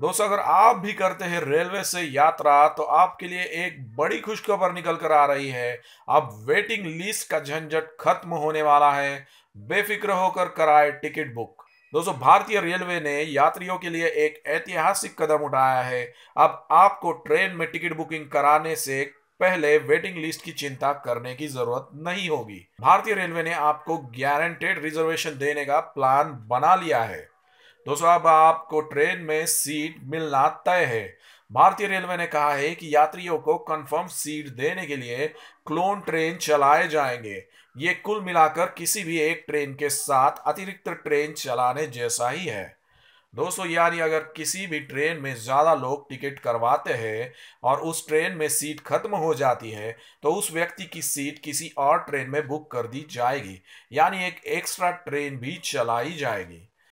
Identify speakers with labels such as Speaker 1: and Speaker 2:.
Speaker 1: दोस्तों अगर आप भी करते हैं रेलवे से यात्रा तो आपके लिए एक बड़ी खुशखबर निकल कर आ रही है अब वेटिंग लिस्ट का झंझट खत्म होने वाला है बेफिक्र होकर कराए टिकट बुक दोस्तों भारतीय रेलवे ने यात्रियों के लिए एक ऐतिहासिक कदम उठाया है अब आपको ट्रेन में टिकट बुकिंग कराने से पहले वेटिंग लिस्ट की चिंता करने की जरूरत नहीं होगी भारतीय रेलवे ने आपको गारंटेड रिजर्वेशन देने का प्लान बना लिया है दोस्तों अब आपको ट्रेन में सीट मिलना तय है भारतीय रेलवे ने कहा है कि यात्रियों को कंफर्म सीट देने के लिए क्लोन ट्रेन चलाए जाएंगे ये कुल मिलाकर किसी भी एक ट्रेन के साथ अतिरिक्त ट्रेन चलाने जैसा ही है दोस्तों यानी अगर किसी भी ट्रेन में ज़्यादा लोग टिकट करवाते हैं और उस ट्रेन में सीट खत्म हो जाती है तो उस व्यक्ति की सीट किसी और ट्रेन में बुक कर दी जाएगी यानी एक एक्स्ट्रा ट्रेन भी चलाई जाएगी